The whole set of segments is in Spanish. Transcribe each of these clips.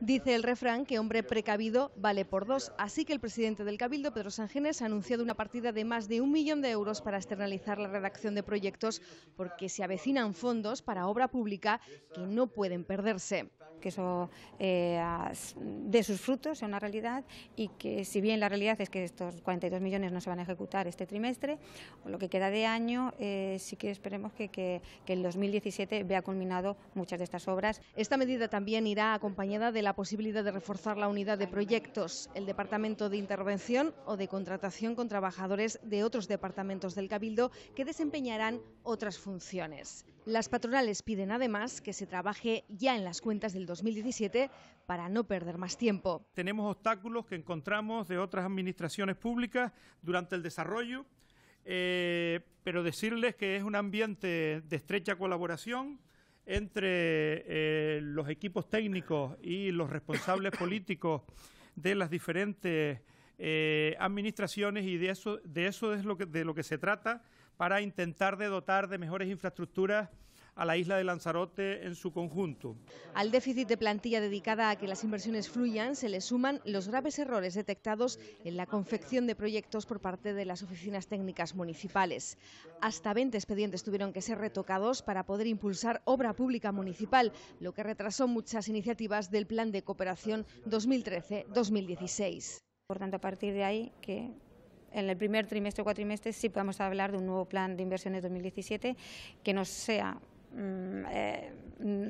Dice el refrán que hombre precavido vale por dos, así que el presidente del Cabildo, Pedro Sangenes, ha anunciado una partida de más de un millón de euros para externalizar la redacción de proyectos porque se avecinan fondos para obra pública que no pueden perderse. Que eso eh, de sus frutos en una realidad y que si bien la realidad es que estos 42 millones no se van a ejecutar este trimestre, lo que queda de año eh, sí que esperemos que, que, que el 2017 vea culminado muchas de estas obras. Esta medida también irá acompañada de la posibilidad de reforzar la unidad de proyectos, el departamento de intervención o de contratación con trabajadores de otros departamentos del Cabildo que desempeñarán otras funciones. Las patronales piden además que se trabaje ya en las cuentas del 2017 para no perder más tiempo. Tenemos obstáculos que encontramos de otras administraciones públicas durante el desarrollo, eh, pero decirles que es un ambiente de estrecha colaboración entre eh, los equipos técnicos y los responsables políticos de las diferentes eh, administraciones y de eso, de eso es lo que, de lo que se trata para intentar dotar de mejores infraestructuras a la isla de Lanzarote en su conjunto. Al déficit de plantilla dedicada a que las inversiones fluyan se le suman los graves errores detectados en la confección de proyectos por parte de las oficinas técnicas municipales. Hasta 20 expedientes tuvieron que ser retocados para poder impulsar obra pública municipal, lo que retrasó muchas iniciativas del Plan de Cooperación 2013-2016. Por tanto, a partir de ahí, que en el primer trimestre o cuatrimestre sí podamos hablar de un nuevo plan de inversiones 2017 que nos sea Mm, eh,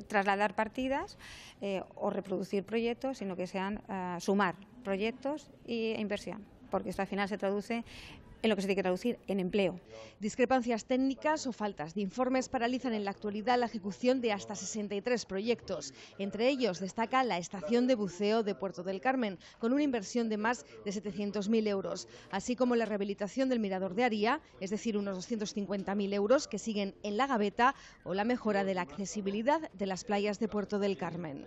trasladar partidas eh, o reproducir proyectos, sino que sean eh, sumar proyectos e inversión, porque esto al final se traduce en lo que se tiene que traducir en empleo. Discrepancias técnicas o faltas de informes paralizan en la actualidad la ejecución de hasta 63 proyectos. Entre ellos destaca la estación de buceo de Puerto del Carmen, con una inversión de más de 700.000 euros, así como la rehabilitación del mirador de Aría, es decir, unos 250.000 euros que siguen en la gaveta, o la mejora de la accesibilidad de las playas de Puerto del Carmen.